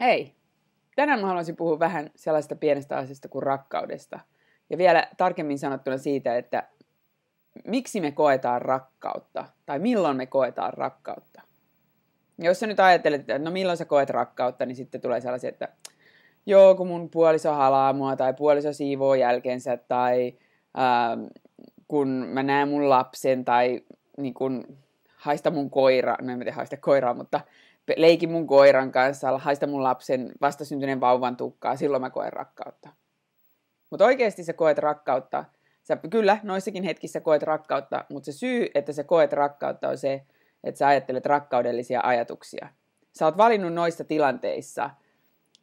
Hei, tänään mä haluaisin puhua vähän sellaista pienestä asiasta kuin rakkaudesta. Ja vielä tarkemmin sanottuna siitä, että miksi me koetaan rakkautta tai milloin me koetaan rakkautta. Ja jos sä nyt ajattelet, että no milloin sä koet rakkautta, niin sitten tulee sellaisia, että joo, kun mun puoliso halaa mua tai puoliso siivoo jälkeensä tai ää, ähm, kun mä näen mun lapsen tai niin kun, haista mun koira, no en mä tiedä haista koiraa, mutta leiki mun koiran kanssa, haista mun lapsen vastasyntyneen vauvan tukkaa, silloin mä koen rakkautta. Mutta oikeasti sä koet rakkautta. Sä, kyllä, noissakin hetkissä koet rakkautta, mutta se syy, että sä koet rakkautta on se, että sä ajattelet rakkaudellisia ajatuksia. Sä oot valinnut noissa tilanteissa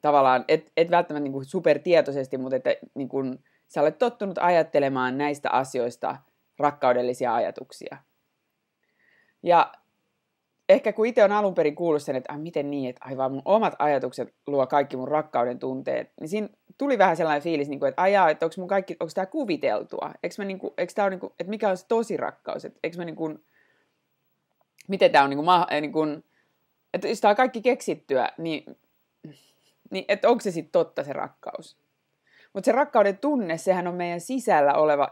tavallaan, et, et välttämättä niinku supertietoisesti, mutta että niinku, sä olet tottunut ajattelemaan näistä asioista rakkaudellisia ajatuksia. Ja ehkä kun itse on alun perin kuullut sen, että miten niin, että aivan mun omat ajatukset luo kaikki mun rakkauden tunteet, niin siinä tuli vähän sellainen fiilis, niin kuin, että ajaa, että onko mun kaikki, onko tämä kuviteltua, mä niin kuin, tää on niin kuin, että mikä on se tosi rakkaus, että eikö mä niin kuin, miten tämä on niin kuin, maha, niin kuin, että jos tämä on kaikki keksittyä, niin, niin että onko se sitten totta se rakkaus. Mutta se rakkauden tunne, sehän on meidän sisällä oleva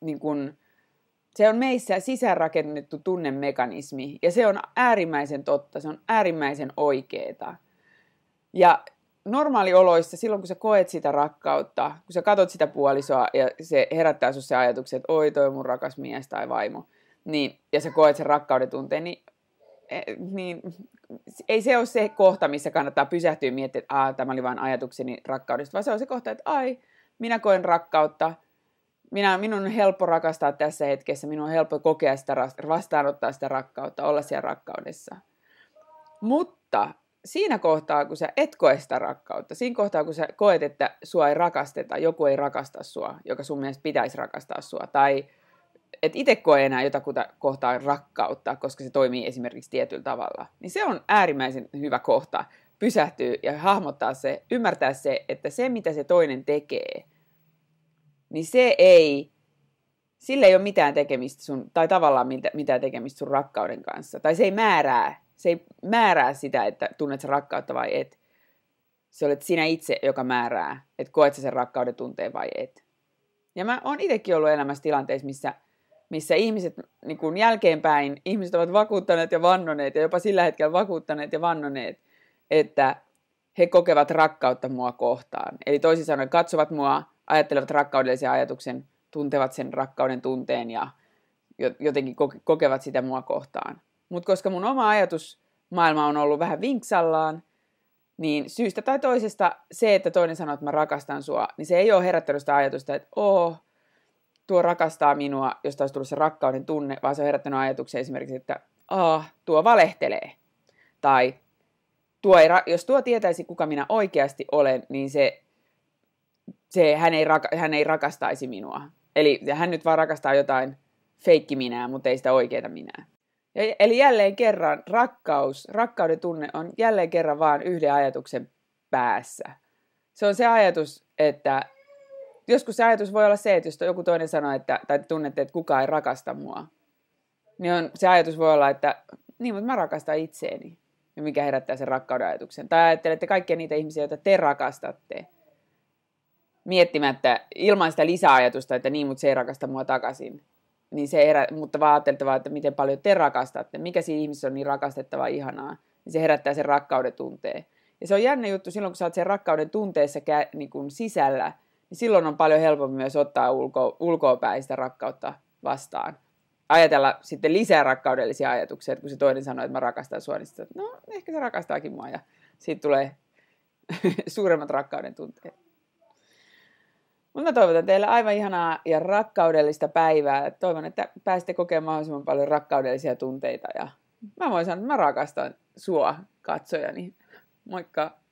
niin kuin, se on meissä sisäänrakennettu tunnemekanismi ja se on äärimmäisen totta, se on äärimmäisen oikeeta. Ja normaalioloissa, silloin kun sä koet sitä rakkautta, kun sä katot sitä puolisoa ja se herättää sinussa se ajatuksen, että oi toi mun rakas mies tai vaimo, niin, ja sä koet sen rakkauden tunteen, niin, e, niin ei se ole se kohta, missä kannattaa pysähtyä ja miettiä, että tämä oli vain ajatukseni rakkaudesta, vaan se on se kohta, että ai, minä koen rakkautta, minä, minun on helppo rakastaa tässä hetkessä, minun on helppo kokea sitä, vastaanottaa sitä rakkautta, olla siellä rakkaudessa. Mutta siinä kohtaa, kun sä et koe sitä rakkautta, siinä kohtaa, kun sä koet, että sua ei rakasteta, joku ei rakasta sua, joka sun mielestä pitäisi rakastaa sua, tai et itse koe enää jotakuta kohtaa rakkautta, koska se toimii esimerkiksi tietyllä tavalla, niin se on äärimmäisen hyvä kohta pysähtyä ja hahmottaa se, ymmärtää se, että se, mitä se toinen tekee – niin se ei, sillä ei ole mitään tekemistä sun, tai tavallaan mitään tekemistä sun rakkauden kanssa. Tai se ei määrää, se ei määrää sitä, että tunnet sä rakkautta vai et. Se olet sinä itse, joka määrää, että koet sä sen rakkauden tunteen vai et. Ja mä oon itsekin ollut elämässä tilanteessa, missä, missä ihmiset niin kun jälkeenpäin, ihmiset ovat vakuuttaneet ja vannoneet, ja jopa sillä hetkellä vakuuttaneet ja vannoneet, että he kokevat rakkautta mua kohtaan. Eli toisin sanoen katsovat mua ajattelevat rakkaudellisia ajatuksen, tuntevat sen rakkauden tunteen ja jotenkin kokevat sitä mua kohtaan. Mutta koska mun oma ajatusmaailma on ollut vähän vinksallaan, niin syystä tai toisesta se, että toinen sanoo, että mä rakastan sua, niin se ei ole herättänyt sitä ajatusta, että oo, tuo rakastaa minua, josta olisi tullut se rakkauden tunne, vaan se on herättänyt ajatuksen esimerkiksi, että aah, tuo valehtelee. Tai tuo ei, jos tuo tietäisi, kuka minä oikeasti olen, niin se se, hän, ei raka, hän ei rakastaisi minua. Eli hän nyt vaan rakastaa jotain feikki minää, mutta ei sitä oikeita minää. Ja, eli jälleen kerran rakkaus, rakkauden tunne on jälleen kerran vaan yhden ajatuksen päässä. Se on se ajatus, että joskus se ajatus voi olla se, että jos joku toinen sanoo, että, tai tunnette, että kukaan ei rakasta mua, niin on, se ajatus voi olla, että niin, mutta mä rakastan itseeni. Ja mikä herättää sen rakkauden ajatuksen. Tai ajattelette kaikkia niitä ihmisiä, joita te rakastatte miettimättä ilman sitä lisäajatusta, että niin, mutta se ei rakasta mua takaisin. Niin se herä, mutta vaan ajateltavaa, että miten paljon te rakastatte, mikä siinä ihmisessä on niin rakastettava ihanaa. Niin se herättää sen rakkauden tunteen. Ja se on jännä juttu silloin, kun sä oot sen rakkauden tunteessa kä- niin kuin sisällä, niin silloin on paljon helpompi myös ottaa ulko- ulkoapäin sitä rakkautta vastaan. Ajatella sitten lisää rakkaudellisia ajatuksia, että kun se toinen sanoo, että mä rakastan sua, niin että no ehkä se rakastaakin mua ja siitä tulee suuremmat rakkauden tunteet. Mutta toivotan teille aivan ihanaa ja rakkaudellista päivää. Toivon, että pääsette kokemaan mahdollisimman paljon rakkaudellisia tunteita. Ja mä voin sanoa, että mä rakastan sua katsojani. Moikka!